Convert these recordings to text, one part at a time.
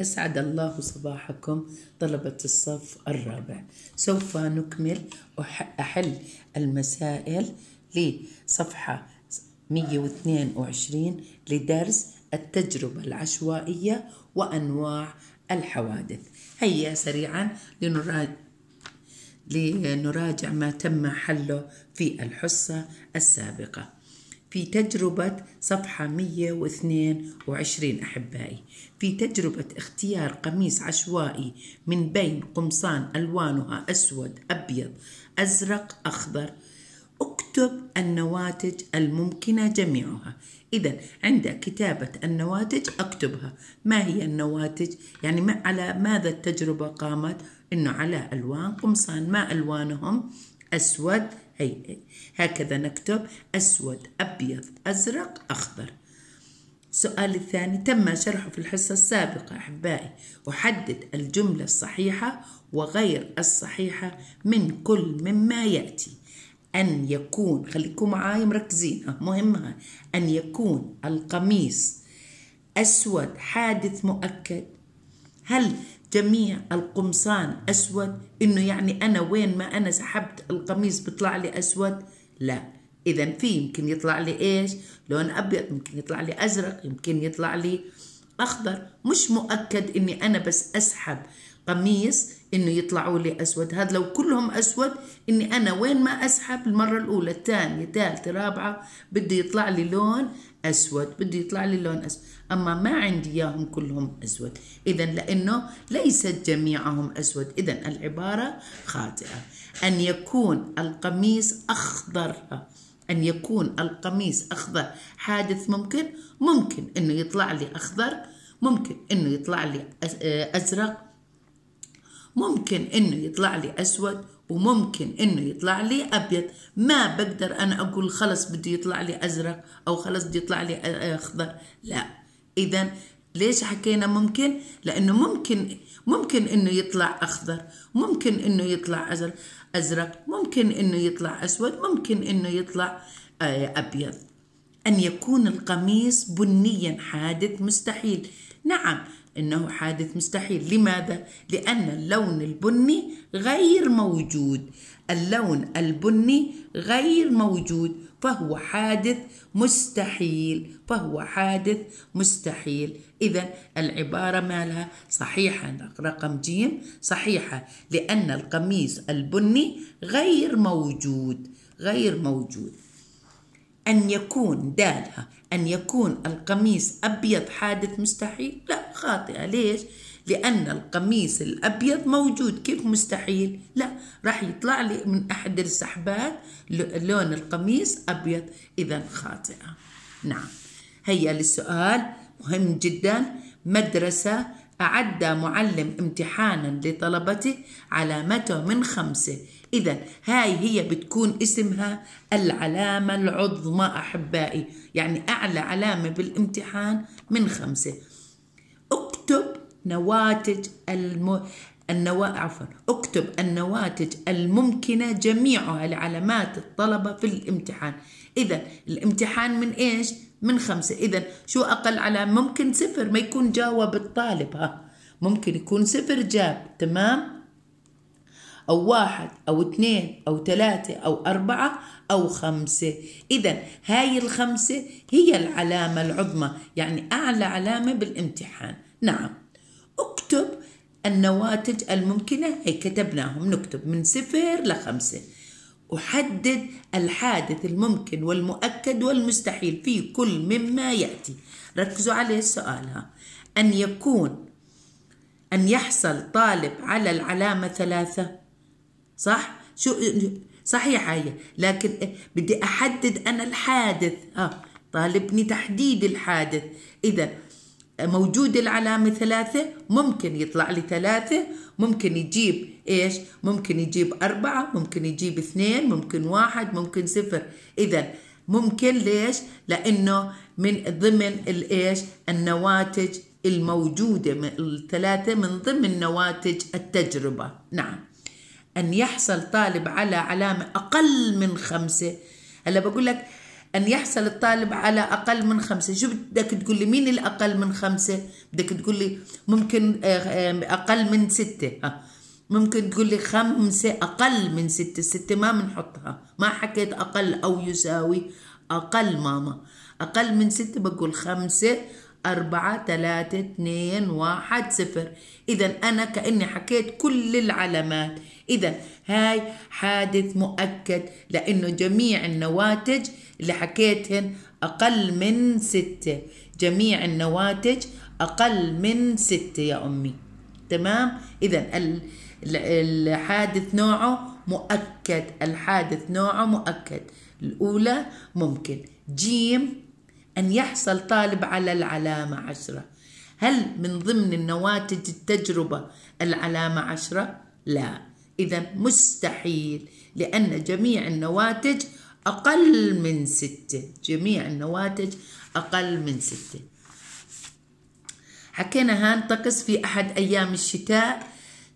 أسعد الله صباحكم طلبة الصف الرابع سوف نكمل أحل المسائل لصفحة 122 لدرس التجربة العشوائية وأنواع الحوادث هيا سريعا لنراجع لنراجع ما تم حله في الحصة السابقة في تجربة صفحة 122 أحبائي في تجربة اختيار قميص عشوائي من بين قمصان ألوانها أسود أبيض أزرق أخضر اكتب النواتج الممكنة جميعها إذا عند كتابة النواتج أكتبها ما هي النواتج يعني ما على ماذا التجربة قامت إنه على ألوان قمصان ما ألوانهم أسود هي هكذا نكتب أسود أبيض أزرق أخضر السؤال الثاني تم شرحه في الحصة السابقة أحبائي أحدد الجملة الصحيحة وغير الصحيحة من كل مما يأتي أن يكون خليكم معاي مركزين مهمة أن يكون القميص أسود حادث مؤكد هل جميع القمصان أسود إنه يعني أنا وين ما أنا سحبت القميص بيطلع لي أسود لا إذا في يمكن يطلع لي إيش لون أبيض يمكن يطلع لي أزرق يمكن يطلع لي أخضر مش مؤكد إني أنا بس أسحب قميص إنه يطلعوا لي أسود هذا لو كلهم أسود إني أنا وين ما أسحب المرة الأولى الثانية الثالثة الرابعة بده يطلع لي لون أسود بده يطلع لي لون أسود أما ما عندي إياهم كلهم أسود إذا لأنه ليست جميعهم أسود إذا العبارة خاطئة أن يكون القميص أخضر أن يكون القميص أخضر حادث ممكن ممكن أنه يطلع لي أخضر ممكن أنه يطلع لي أزرق ممكن انه يطلع لي اسود وممكن انه يطلع لي ابيض ما بقدر انا اقول خلص بده يطلع لي ازرق او خلص بده يطلع لي اخضر لا اذا ليش حكينا ممكن لانه ممكن ممكن انه يطلع اخضر ممكن انه يطلع ازرق ممكن انه يطلع اسود ممكن انه يطلع آه، ابيض ان يكون القميص بنيا حادث مستحيل نعم إنه حادث مستحيل لماذا؟ لأن اللون البني غير موجود اللون البني غير موجود فهو حادث مستحيل فهو حادث مستحيل إذا العبارة مالها صحيحة رقم جيم صحيحة لأن القميص البني غير موجود غير موجود أن يكون دالها أن يكون القميص أبيض حادث مستحيل لا خاطئة ليش؟ لأن القميص الأبيض موجود كيف مستحيل؟ لا راح يطلع لي من أحد السحبات لون القميص أبيض إذا خاطئة نعم هيا للسؤال مهم جدا مدرسة أعد معلم امتحانا لطلبته علامته من خمسة إذا هاي هي بتكون اسمها العلامة العظمى أحبائي يعني أعلى علامة بالامتحان من خمسة اكتب نواتج الم... النوا... عفوا اكتب النواتج الممكنة جميعها لعلامات الطلبة في الامتحان إذا الامتحان من إيش؟ من خمسة إذا شو أقل علامة ممكن صفر ما يكون جاوب الطالب ها ممكن يكون صفر جاب تمام؟ أو واحد أو اثنين أو ثلاثة أو أربعة أو خمسة إذا هاي الخمسة هي العلامة العظمى يعني أعلى علامة بالامتحان نعم اكتب النواتج الممكنة هي كتبناهم نكتب من صفر لخمسة أحدد الحادث الممكن والمؤكد والمستحيل في كل مما يأتي ركزوا عليه سؤالها أن يكون أن يحصل طالب على العلامة ثلاثة صح شو صحيح هي لكن بدي أحدد أنا الحادث آه طالبني تحديد الحادث إذا موجود العلامة ثلاثة ممكن يطلع لي ثلاثة ممكن يجيب إيش ممكن يجيب أربعة ممكن يجيب اثنين ممكن واحد ممكن صفر إذا ممكن ليش لأنه من ضمن الإيش النواتج الموجودة الثلاثة من ضمن نواتج التجربة نعم أن يحصل طالب على علامة أقل من خمسة هلا بقول لك أن يحصل الطالب على أقل من خمسة شو بدك تقول لي مين الأقل من خمسة بدك تقول لي ممكن آه، أقل من ستة ممكن تقول لي خمسة أقل من ستة ستة ما بنحطها ما حكيت أقل أو يساوي أقل ماما أقل من ستة بقول خمسة أربعة ثلاثة اثنين واحد صفر إذا أنا كأني حكيت كل العلامات إذا هاي حادث مؤكد لأنه جميع النواتج اللي حكيتهن أقل من ستة جميع النواتج أقل من ستة يا أمي تمام إذا الحادث نوعه مؤكد الحادث نوعه مؤكد الأولى ممكن جيم أن يحصل طالب على العلامة عشرة هل من ضمن النواتج التجربة العلامة عشرة؟ لا إذا مستحيل لأن جميع النواتج أقل من ستة جميع النواتج أقل من ستة حكينا طقس في أحد أيام الشتاء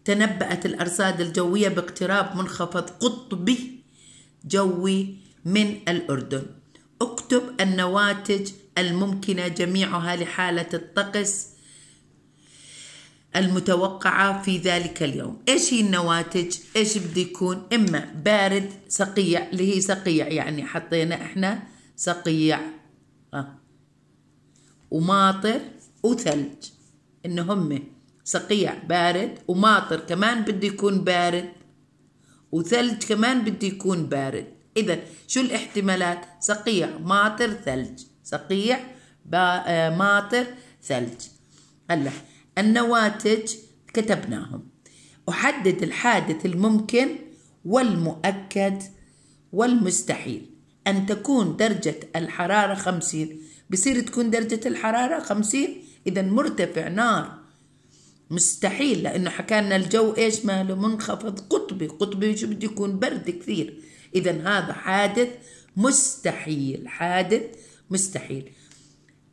تنبأت الأرصاد الجوية باقتراب منخفض قطبي جوي من الأردن اكتب النواتج الممكنة جميعها لحالة الطقس المتوقعة في ذلك اليوم إيش هي النواتج إيش بده يكون إما بارد سقيع اللي هي سقيع يعني حطينا إحنا سقيع آه. وماطر وثلج إنه هم سقيع بارد وماطر كمان بده يكون بارد وثلج كمان بده يكون بارد إذا شو الاحتمالات؟ صقيع ماطر ثلج صقيع آه، ماطر ثلج هلا النواتج كتبناهم أحدد الحادث الممكن والمؤكد والمستحيل أن تكون درجة الحرارة خمسين بصير تكون درجة الحرارة خمسين إذا مرتفع نار مستحيل لأنه حكى لنا الجو إيش ماله منخفض قطبي قطبي شو بده يكون برد كثير إذا هذا حادث مستحيل حادث مستحيل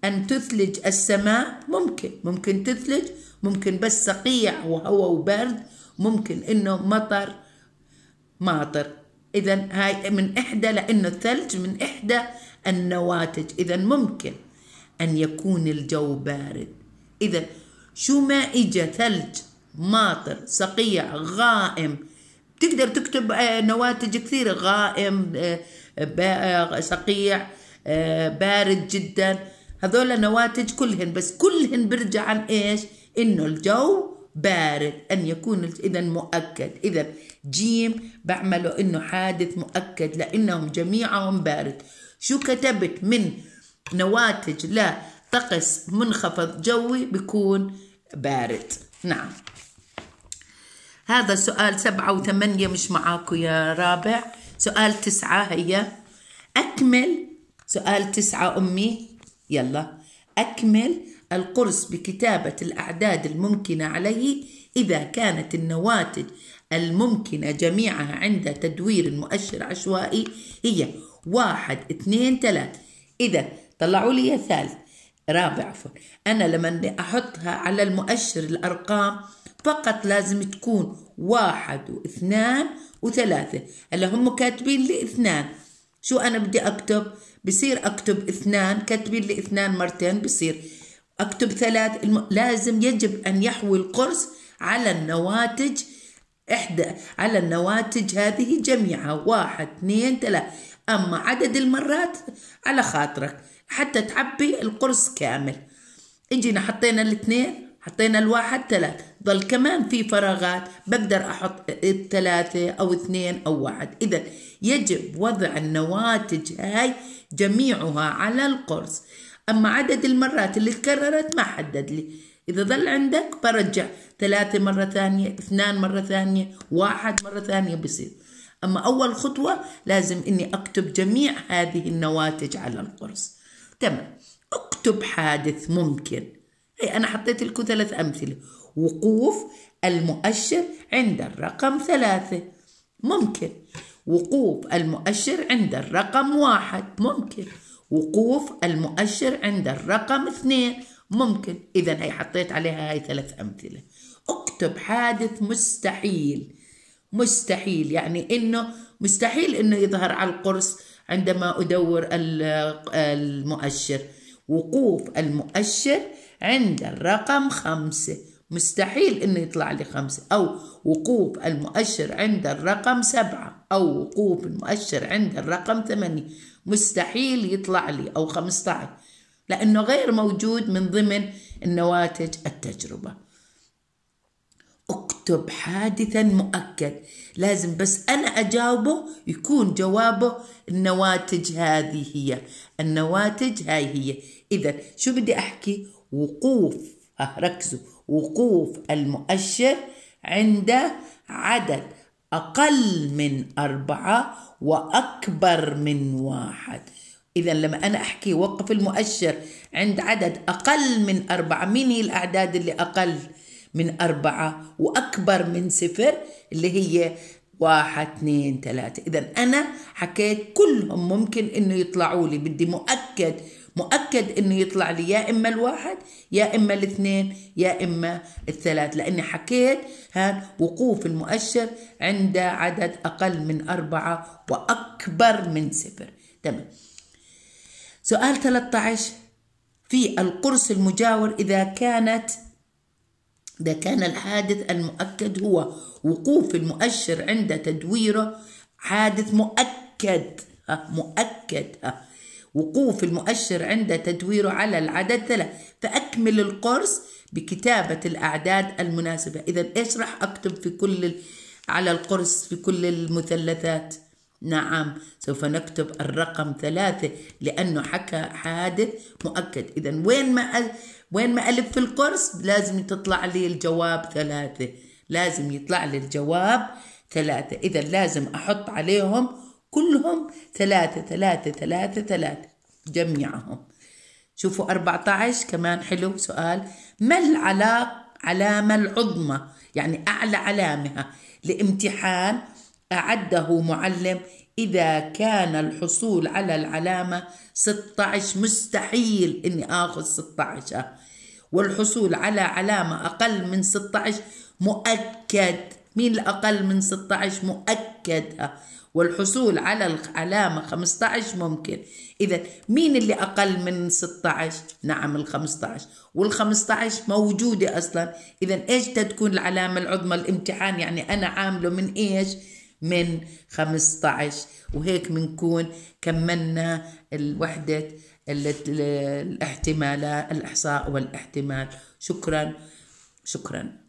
أن تثلج السماء ممكن ممكن تثلج ممكن بس صقيع وهواء وبرد ممكن إنه مطر ماطر إذا هاي من إحدى لأنه الثلج من إحدى النواتج إذا ممكن أن يكون الجو بارد إذا شو ما إجا ثلج ماطر صقيع غائم تقدر تكتب آه، نواتج كثيرة غائم صقيع آه، آه، بارد جدا هذول نواتج كلهن بس كلهن بيرجع عن ايش انه الجو بارد ان يكون اذا مؤكد اذا جيم بعمله انه حادث مؤكد لانهم جميعهم بارد شو كتبت من نواتج لطقس منخفض جوي بيكون بارد نعم هذا سؤال سبعة وثمانية مش معاكم يا رابع سؤال تسعة هي أكمل سؤال تسعة أمي يلا أكمل القرص بكتابة الأعداد الممكنة عليه إذا كانت النواتج الممكنة جميعها عند تدوير المؤشر عشوائي هي واحد اثنين ثلاث إذا طلعوا لي ثالث رابع عفوا أنا لما أحطها على المؤشر الأرقام فقط لازم تكون واحد واثنان وثلاثة هلا هم كاتبين لي اثنان شو أنا بدي أكتب بصير أكتب اثنان كاتبين لي اثنان مرتين بصير أكتب ثلاث الم... لازم يجب أن يحوي القرص على النواتج إحدى على النواتج هذه جميعها واحد اثنين ثلاثة أما عدد المرات على خاطرك حتى تعبي القرص كامل اجينا حطينا الاثنين حطينا الواحد ثلاث ضل كمان في فراغات بقدر احط الثلاثة او اثنين او واحد اذا يجب وضع النواتج هاي جميعها على القرص اما عدد المرات اللي تكررت ما حدد لي إذا ظل عندك برجع ثلاثة مرة ثانية اثنان مرة ثانية واحد مرة ثانية بصير أما أول خطوة لازم إني أكتب جميع هذه النواتج على القرص تمام اكتب حادث ممكن هي أنا حطيت لكم ثلاث أمثلة وقوف المؤشر عند الرقم ثلاثة ممكن وقوف المؤشر عند الرقم واحد ممكن وقوف المؤشر عند الرقم اثنين ممكن إذا هي حطيت عليها هاي ثلاث أمثلة اكتب حادث مستحيل مستحيل يعني إنه مستحيل إنه يظهر على القرص عندما أدور المؤشر وقوف المؤشر عند الرقم خمسة مستحيل انه يطلع لي خمسة او وقوف المؤشر عند الرقم سبعة او وقوف المؤشر عند الرقم ثمانية مستحيل يطلع لي او خمسة عشر لانه غير موجود من ضمن النواتج التجربه اكتب حادثا مؤكد لازم بس أنا أجاوبه يكون جوابه النواتج هذه هي النواتج هاي هي إذا شو بدي أحكي وقوف ركزوا وقوف المؤشر عند عدد أقل من أربعة وأكبر من واحد إذا لما أنا أحكي وقف المؤشر عند عدد أقل من أربعة مين هي الأعداد اللي أقل؟ من أربعة وأكبر من صفر اللي هي واحد اثنين ثلاثة إذا أنا حكيت كلهم ممكن إنه يطلعوا لي بدي مؤكد مؤكد إنه يطلع لي يا إما الواحد يا إما الاثنين يا إما الثلاث لأني حكيت هاد وقوف المؤشر عند عدد أقل من أربعة وأكبر من صفر تمام سؤال 13 في القرص المجاور إذا كانت ده كان الحادث المؤكد هو وقوف المؤشر عند تدويره حادث مؤكد مؤكد وقوف المؤشر عند تدويره على العدد ثلاث فأكمل القرص بكتابة الأعداد المناسبة إذا إيش راح أكتب في كل على القرص في كل المثلثات نعم سوف نكتب الرقم ثلاثة لأنه حكى حادث مؤكد إذا وين ما وين ما ألف في القرص لازم تطلع لي الجواب ثلاثة لازم يطلع لي الجواب ثلاثة إذا لازم أحط عليهم كلهم ثلاثة ثلاثة ثلاثة ثلاثة جميعهم شوفوا 14 كمان حلو سؤال ما العلاقة علامة العظمى يعني أعلى علامها لامتحان أعده معلم إذا كان الحصول على العلامة 16 مستحيل إني آخذ 16 والحصول على علامة أقل من 16 مؤكد مين الأقل من 16 مؤكد والحصول على العلامة 15 ممكن إذا مين اللي أقل من 16 نعم ال 15 وال 15 موجودة أصلا إذا إيش تكون العلامة العظمى الامتحان يعني أنا عامله من إيش من 15 وهيك بنكون كملنا الوحدة الاحتمالات الاحصاء والاحتمال شكرا شكرا